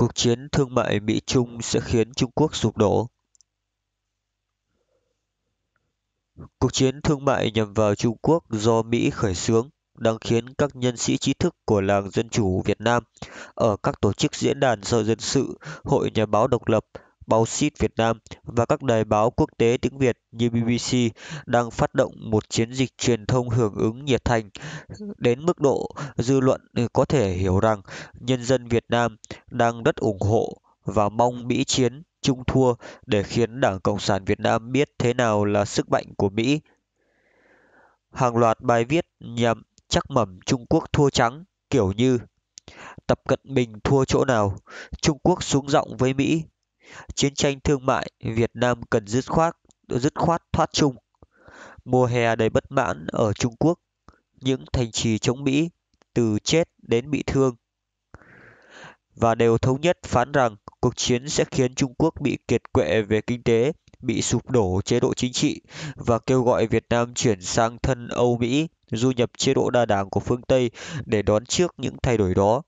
cuộc chiến thương mại mỹ trung sẽ khiến trung quốc sụp đổ cuộc chiến thương mại nhằm vào trung quốc do mỹ khởi xướng đang khiến các nhân sĩ trí thức của làng dân chủ việt nam ở các tổ chức diễn đàn do dân sự hội nhà báo độc lập báo xít Việt Nam và các đài báo quốc tế tiếng Việt như BBC đang phát động một chiến dịch truyền thông hưởng ứng nhiệt thành đến mức độ dư luận có thể hiểu rằng nhân dân Việt Nam đang rất ủng hộ và mong Mỹ chiến chung thua để khiến Đảng Cộng sản Việt Nam biết thế nào là sức mạnh của Mỹ. Hàng loạt bài viết nhằm chắc mẩm Trung Quốc thua trắng kiểu như Tập Cận Bình thua chỗ nào, Trung Quốc xuống giọng với Mỹ, chiến tranh thương mại việt nam cần dứt khoát dứt khoát thoát chung. mùa hè đầy bất mãn ở trung quốc những thành trì chống mỹ từ chết đến bị thương và đều thống nhất phán rằng cuộc chiến sẽ khiến Trung Quốc bị kiệt quệ về kinh tế, bị sụp đổ chế độ chính trị và kêu gọi Việt Nam chuyển sang thân Âu Mỹ, du nhập chế độ đa đảng của phương Tây để đón trước những thay đổi đó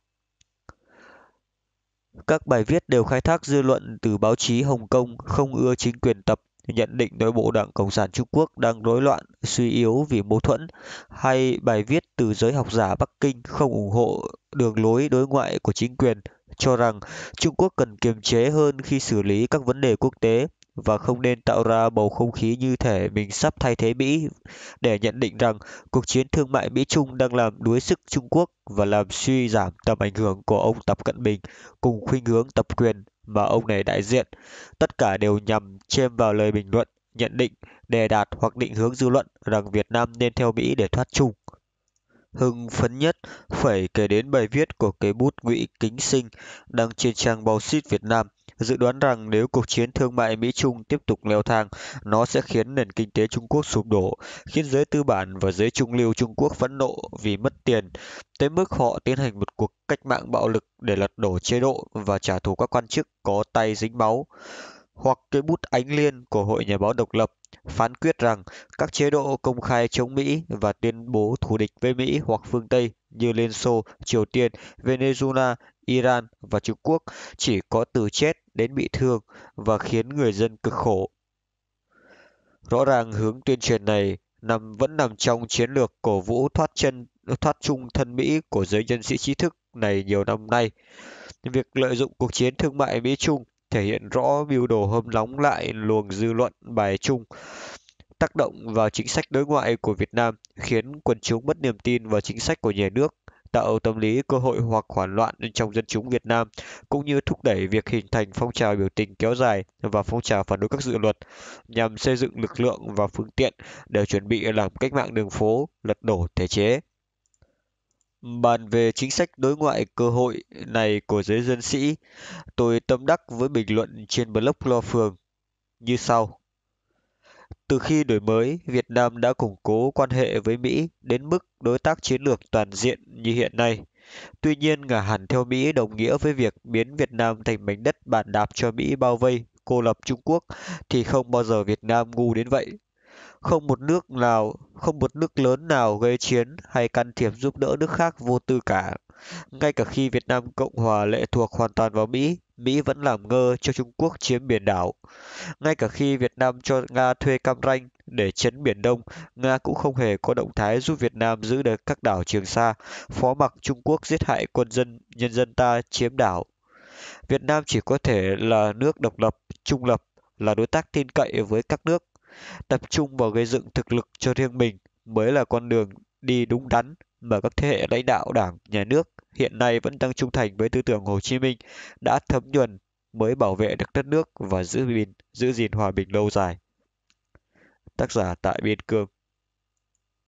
các bài viết đều khai thác dư luận từ báo chí Hồng Kông không ưa chính quyền Tập nhận định nội bộ Đảng Cộng sản Trung Quốc đang rối loạn, suy yếu vì mâu thuẫn, hay bài viết từ giới học giả Bắc Kinh không ủng hộ đường lối đối ngoại của chính quyền, cho rằng Trung Quốc cần kiềm chế hơn khi xử lý các vấn đề quốc tế và không nên tạo ra bầu không khí như thể mình sắp thay thế Mỹ để nhận định rằng cuộc chiến thương mại Mỹ Trung đang làm đuối sức Trung Quốc và làm suy giảm tầm ảnh hưởng của ông Tập Cận Bình cùng khuynh hướng tập quyền mà ông này đại diện. Tất cả đều nhằm chêm vào lời bình luận, nhận định, đề đạt hoặc định hướng dư luận rằng Việt Nam nên theo Mỹ để thoát Trung hưng phấn nhất phải kể đến bài viết của cái bút Ngụy Kính Sinh đăng trên trang Bauxit Việt Nam dự đoán rằng nếu cuộc chiến thương mại Mỹ Trung tiếp tục leo thang, nó sẽ khiến nền kinh tế Trung Quốc sụp đổ, khiến giới tư bản và giới trung lưu Trung Quốc phẫn nộ vì mất tiền, tới mức họ tiến hành một cuộc cách mạng bạo lực để lật đổ chế độ và trả thù các quan chức có tay dính máu. Hoặc cái bút ánh liên của Hội Nhà báo độc lập phán quyết rằng các chế độ công khai chống Mỹ và tuyên bố thù địch với Mỹ hoặc phương Tây như Liên Xô, Triều Tiên, Venezuela, Iran và Trung Quốc chỉ có từ chết đến bị thương và khiến người dân cực khổ. Rõ ràng hướng tuyên truyền này nằm vẫn nằm trong chiến lược cổ vũ thoát chân thoát chung thân Mỹ của giới nhân sĩ trí thức này nhiều năm nay. Việc lợi dụng cuộc chiến thương mại Mỹ Trung thể hiện rõ biểu đồ hâm nóng lại luồng dư luận bài chung tác động vào chính sách đối ngoại của Việt Nam, khiến quần chúng mất niềm tin vào chính sách của nhà nước, tạo tâm lý cơ hội hoặc hoảng loạn trong dân chúng Việt Nam, cũng như thúc đẩy việc hình thành phong trào biểu tình kéo dài và phong trào phản đối các dự luật, nhằm xây dựng lực lượng và phương tiện để chuẩn bị làm cách mạng đường phố, lật đổ thể chế bàn về chính sách đối ngoại cơ hội này của giới dân sĩ tôi tâm đắc với bình luận trên blog lo phường như sau từ khi đổi mới việt nam đã củng cố quan hệ với mỹ đến mức đối tác chiến lược toàn diện như hiện nay Tuy nhiên, ngả hẳn theo Mỹ đồng nghĩa với việc biến Việt Nam thành mảnh đất bàn đạp cho Mỹ bao vây, cô lập Trung Quốc thì không bao giờ Việt Nam ngu đến vậy không một nước nào không một nước lớn nào gây chiến hay can thiệp giúp đỡ nước khác vô tư cả ngay cả khi Việt Nam Cộng Hòa lệ thuộc hoàn toàn vào Mỹ, Mỹ vẫn làm ngơ cho Trung Quốc chiếm biển đảo. Ngay cả khi Việt Nam cho Nga thuê Cam Ranh để chấn Biển Đông, Nga cũng không hề có động thái giúp Việt Nam giữ được các đảo Trường Sa, phó mặc Trung Quốc giết hại quân dân nhân dân ta chiếm đảo. Việt Nam chỉ có thể là nước độc lập, trung lập, là đối tác tin cậy với các nước tập trung vào gây dựng thực lực cho riêng mình mới là con đường đi đúng đắn mà các thế hệ lãnh đạo Đảng, Nhà nước hiện nay vẫn đang trung thành với tư tưởng Hồ Chí Minh đã thấm nhuần mới bảo vệ được đất nước và giữ gìn giữ gìn hòa bình lâu dài. Tác giả tại Biên Cương